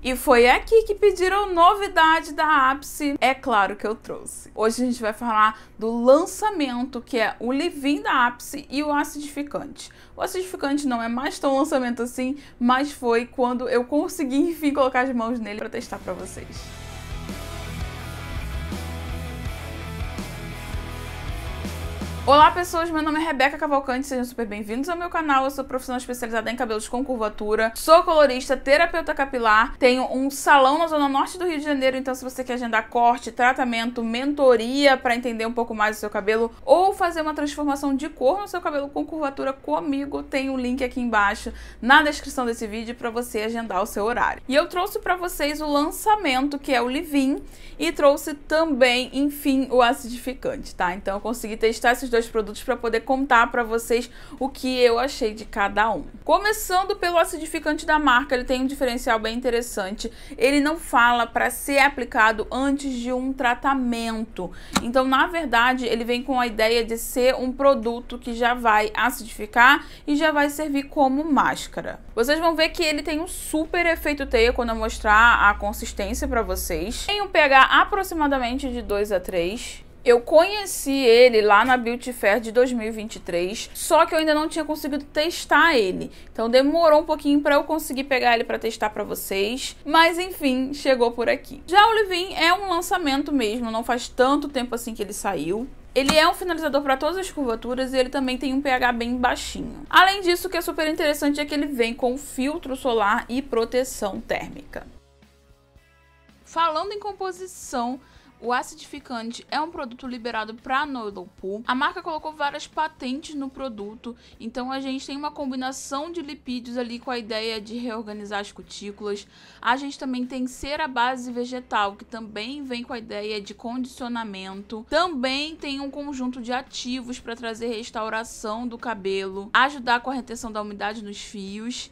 E foi aqui que pediram novidade da Ápice, é claro que eu trouxe. Hoje a gente vai falar do lançamento, que é o leave da Ápice e o acidificante. O acidificante não é mais tão lançamento assim, mas foi quando eu consegui, enfim, colocar as mãos nele para testar para vocês. Olá, pessoas. Meu nome é Rebeca Cavalcante. Sejam super bem-vindos ao meu canal. Eu sou profissional especializada em cabelos com curvatura. Sou colorista, terapeuta capilar. Tenho um salão na zona norte do Rio de Janeiro. Então, se você quer agendar corte, tratamento, mentoria para entender um pouco mais do seu cabelo ou fazer uma transformação de cor no seu cabelo com curvatura comigo, tem o um link aqui embaixo na descrição desse vídeo para você agendar o seu horário. E eu trouxe para vocês o lançamento que é o Livin e trouxe também, enfim, o acidificante, tá? Então, eu consegui testar esses dois dois produtos para poder contar para vocês o que eu achei de cada um. Começando pelo acidificante da marca, ele tem um diferencial bem interessante. Ele não fala para ser aplicado antes de um tratamento. Então, na verdade, ele vem com a ideia de ser um produto que já vai acidificar e já vai servir como máscara. Vocês vão ver que ele tem um super efeito teia quando eu mostrar a consistência para vocês. Tem um pH aproximadamente de 2 a 3 eu conheci ele lá na Beauty Fair de 2023, só que eu ainda não tinha conseguido testar ele. Então demorou um pouquinho para eu conseguir pegar ele para testar para vocês, mas enfim, chegou por aqui. Já o Livin é um lançamento mesmo, não faz tanto tempo assim que ele saiu. Ele é um finalizador para todas as curvaturas e ele também tem um pH bem baixinho. Além disso, o que é super interessante é que ele vem com filtro solar e proteção térmica. Falando em composição, o acidificante é um produto liberado para a Noilopool. A marca colocou várias patentes no produto, então a gente tem uma combinação de lipídios ali com a ideia de reorganizar as cutículas. A gente também tem cera base vegetal, que também vem com a ideia de condicionamento. Também tem um conjunto de ativos para trazer restauração do cabelo, ajudar com a retenção da umidade nos fios.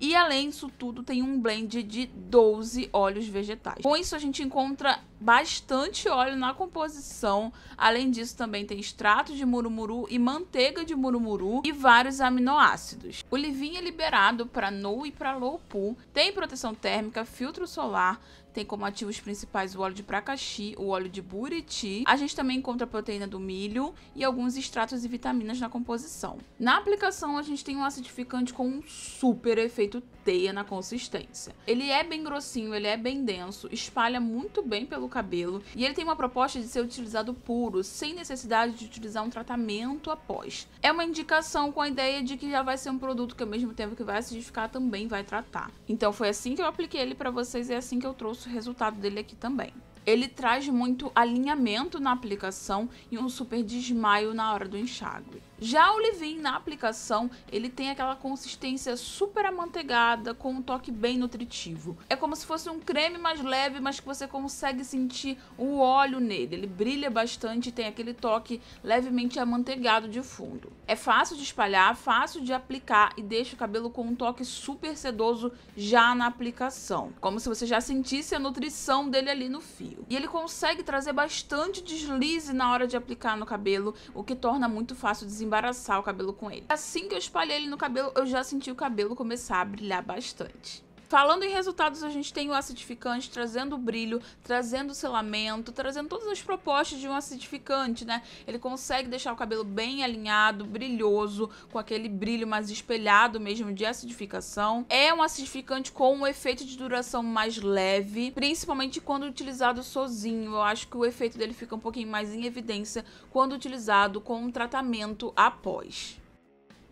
E além disso tudo, tem um blend de 12 óleos vegetais. Com isso, a gente encontra bastante óleo na composição. Além disso, também tem extrato de murumuru e manteiga de murumuru e vários aminoácidos. O livinho é liberado para no e para low pool, tem proteção térmica, filtro solar, tem como ativos principais o óleo de pracaxi, o óleo de buriti. A gente também encontra a proteína do milho e alguns extratos e vitaminas na composição. Na aplicação, a gente tem um acidificante com um super efeito teia na consistência. Ele é bem grossinho, ele é bem denso, espalha muito bem pelo cabelo e ele tem uma proposta de ser utilizado puro, sem necessidade de utilizar um tratamento após. É uma indicação com a ideia de que já vai ser um produto que ao mesmo tempo que vai acidificar também vai tratar. Então foi assim que eu apliquei ele para vocês e é assim que eu trouxe resultado dele aqui também. Ele traz muito alinhamento na aplicação e um super desmaio na hora do enxágue. Já o Livin na aplicação, ele tem aquela consistência super amanteigada, com um toque bem nutritivo. É como se fosse um creme mais leve, mas que você consegue sentir o óleo nele. Ele brilha bastante e tem aquele toque levemente amanteigado de fundo. É fácil de espalhar, fácil de aplicar e deixa o cabelo com um toque super sedoso já na aplicação. Como se você já sentisse a nutrição dele ali no fio. E ele consegue trazer bastante deslize na hora de aplicar no cabelo, o que torna muito fácil desenvolver desembaraçar o cabelo com ele. Assim que eu espalhei ele no cabelo, eu já senti o cabelo começar a brilhar bastante. Falando em resultados, a gente tem o acidificante trazendo brilho, trazendo selamento, trazendo todas as propostas de um acidificante, né? Ele consegue deixar o cabelo bem alinhado, brilhoso, com aquele brilho mais espelhado mesmo de acidificação. É um acidificante com um efeito de duração mais leve, principalmente quando utilizado sozinho. Eu acho que o efeito dele fica um pouquinho mais em evidência quando utilizado com um tratamento após.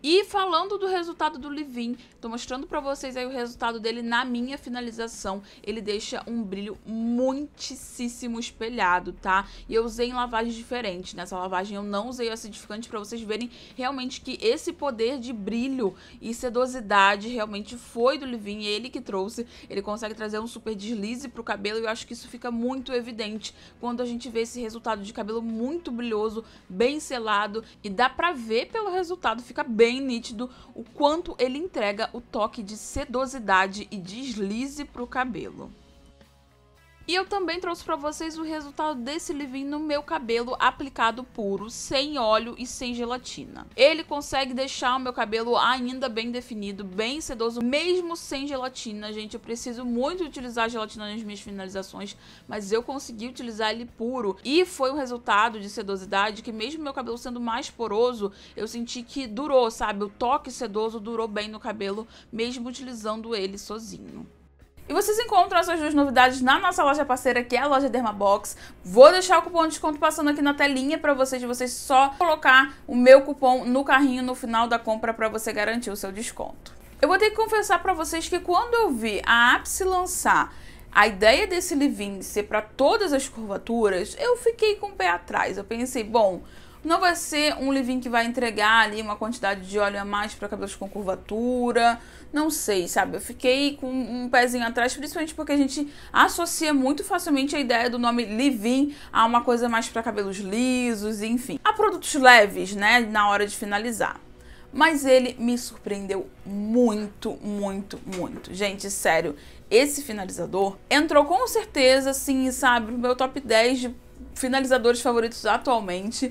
E falando do resultado do Livin, tô mostrando para vocês aí o resultado dele na minha finalização. Ele deixa um brilho muitíssimo espelhado, tá? E eu usei em lavagens diferentes. Nessa lavagem eu não usei o acidificante para vocês verem realmente que esse poder de brilho e sedosidade realmente foi do Livin, é ele que trouxe. Ele consegue trazer um super deslize pro cabelo e eu acho que isso fica muito evidente quando a gente vê esse resultado de cabelo muito brilhoso, bem selado e dá pra ver pelo resultado, fica bem bem nítido o quanto ele entrega o toque de sedosidade e deslize para o cabelo. E eu também trouxe para vocês o resultado desse leave-in no meu cabelo aplicado puro, sem óleo e sem gelatina. Ele consegue deixar o meu cabelo ainda bem definido, bem sedoso, mesmo sem gelatina, gente. Eu preciso muito utilizar gelatina nas minhas finalizações, mas eu consegui utilizar ele puro. E foi um resultado de sedosidade que mesmo meu cabelo sendo mais poroso, eu senti que durou, sabe? O toque sedoso durou bem no cabelo, mesmo utilizando ele sozinho. E vocês encontram essas duas novidades na nossa loja parceira, que é a loja Dermabox. Vou deixar o cupom de desconto passando aqui na telinha para vocês, De vocês só colocar o meu cupom no carrinho no final da compra para você garantir o seu desconto. Eu vou ter que confessar para vocês que quando eu vi a Apps lançar a ideia desse leave-in ser para todas as curvaturas, eu fiquei com o pé atrás. Eu pensei, bom, não vai ser um leave-in que vai entregar ali uma quantidade de óleo a mais para cabelos com curvatura. Não sei, sabe? Eu fiquei com um pezinho atrás, principalmente porque a gente associa muito facilmente a ideia do nome leave-in a uma coisa mais para cabelos lisos, enfim. A produtos leves, né? Na hora de finalizar mas ele me surpreendeu muito, muito, muito. Gente, sério, esse finalizador entrou com certeza, assim, sabe, no meu top 10 de finalizadores favoritos atualmente.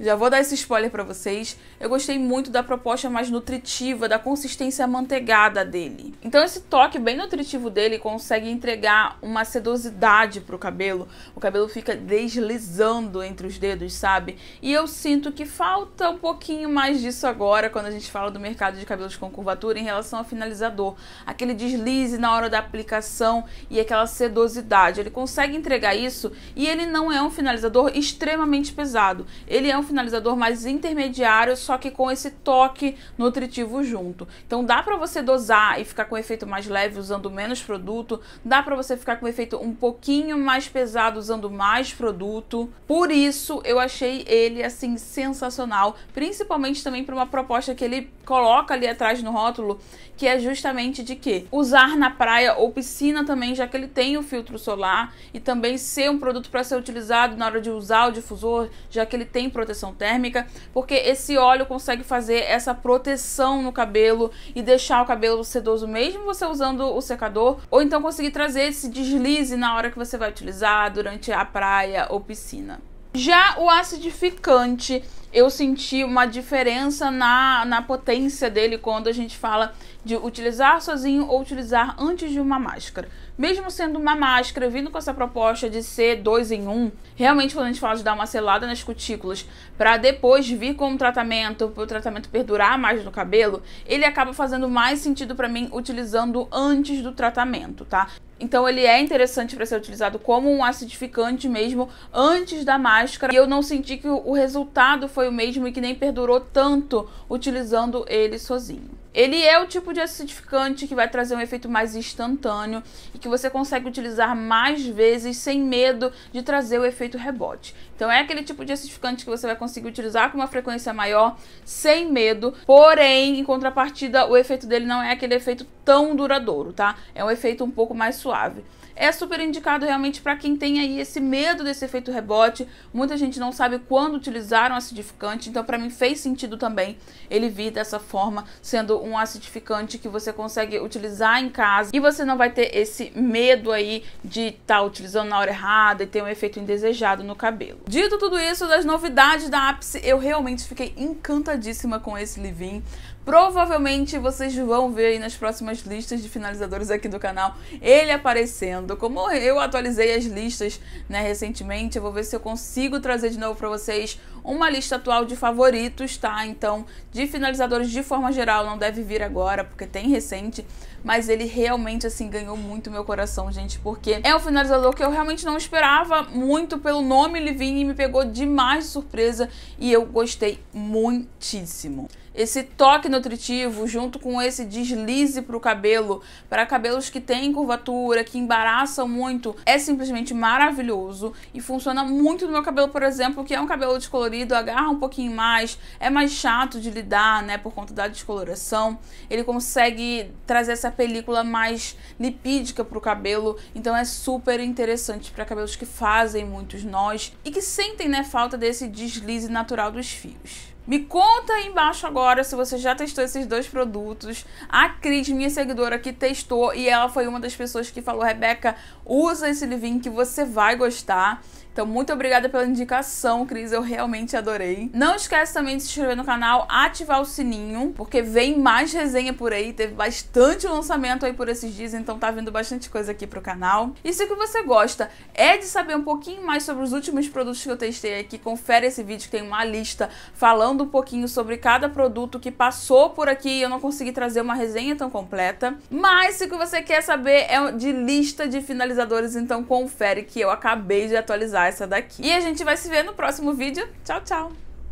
Já vou dar esse spoiler para vocês. Eu gostei muito da proposta mais nutritiva, da consistência amanteigada dele. Então esse toque bem nutritivo dele consegue entregar uma sedosidade pro cabelo. O cabelo fica deslizando entre os dedos, sabe? E eu sinto que falta um pouquinho mais disso agora quando a gente fala do mercado de cabelos com curvatura em relação ao finalizador. Aquele deslize na hora da aplicação e aquela sedosidade. Ele consegue entregar isso e ele não é um finalizador extremamente pesado. Ele é um finalizador mais intermediário, só que com esse toque nutritivo junto. Então dá para você dosar e ficar com um efeito mais leve usando menos produto, dá para você ficar com um efeito um pouquinho mais pesado usando mais produto. Por isso eu achei ele assim sensacional, principalmente também para uma proposta que ele coloca ali atrás no rótulo, que é justamente de que usar na praia ou piscina também, já que ele tem o filtro solar e também ser um produto para ser utilizado na hora de usar o difusor, já que ele tem proteção proteção térmica, porque esse óleo consegue fazer essa proteção no cabelo e deixar o cabelo sedoso mesmo você usando o secador, ou então conseguir trazer esse deslize na hora que você vai utilizar, durante a praia ou piscina. Já o acidificante, eu senti uma diferença na, na potência dele quando a gente fala de utilizar sozinho ou utilizar antes de uma máscara. Mesmo sendo uma máscara, vindo com essa proposta de ser dois em um, realmente quando a gente fala de dar uma selada nas cutículas para depois vir com o tratamento, para o tratamento perdurar mais no cabelo, ele acaba fazendo mais sentido para mim utilizando antes do tratamento, tá? Então ele é interessante para ser utilizado como um acidificante mesmo antes da máscara. E eu não senti que o resultado foi o mesmo e que nem perdurou tanto utilizando ele sozinho. Ele é o tipo de acidificante que vai trazer um efeito mais instantâneo e que você consegue utilizar mais vezes sem medo de trazer o efeito rebote. Então é aquele tipo de acidificante que você vai conseguir utilizar com uma frequência maior, sem medo, porém, em contrapartida, o efeito dele não é aquele efeito tão duradouro, tá? É um efeito um pouco mais suave. É super indicado realmente para quem tem aí esse medo desse efeito rebote. Muita gente não sabe quando utilizar um acidificante, então para mim fez sentido também ele vir dessa forma, sendo um um acidificante que você consegue utilizar em casa e você não vai ter esse medo aí de estar tá utilizando na hora errada e ter um efeito indesejado no cabelo. Dito tudo isso, das novidades da Apse, eu realmente fiquei encantadíssima com esse leave-in. Provavelmente vocês vão ver aí nas próximas listas de finalizadores aqui do canal ele aparecendo. Como eu atualizei as listas né, recentemente, eu vou ver se eu consigo trazer de novo para vocês uma lista atual de favoritos, tá? Então, de finalizadores de forma geral, não deve vir agora, porque tem recente, mas ele realmente, assim, ganhou muito meu coração, gente, porque é um finalizador que eu realmente não esperava muito pelo nome, ele vinha e me pegou demais de surpresa e eu gostei muitíssimo esse toque nutritivo junto com esse deslize para o cabelo, para cabelos que têm curvatura, que embaraçam muito, é simplesmente maravilhoso e funciona muito no meu cabelo, por exemplo, que é um cabelo descolorido, agarra um pouquinho mais, é mais chato de lidar, né, por conta da descoloração. Ele consegue trazer essa película mais lipídica para o cabelo, então é super interessante para cabelos que fazem muitos nós e que sentem, né, falta desse deslize natural dos fios. Me conta aí embaixo agora se você já testou esses dois produtos. A Cris, minha seguidora, que testou e ela foi uma das pessoas que falou: Rebeca, usa esse livinho que você vai gostar. Então, muito obrigada pela indicação, Cris. Eu realmente adorei. Não esquece também de se inscrever no canal, ativar o sininho, porque vem mais resenha por aí. Teve bastante lançamento aí por esses dias, então tá vindo bastante coisa aqui pro canal. E se o que você gosta é de saber um pouquinho mais sobre os últimos produtos que eu testei aqui, confere esse vídeo que tem uma lista falando um pouquinho sobre cada produto que passou por aqui e eu não consegui trazer uma resenha tão completa. Mas se o que você quer saber é de lista de finalizadores, então confere que eu acabei de atualizar essa daqui. E a gente vai se ver no próximo vídeo. Tchau, tchau!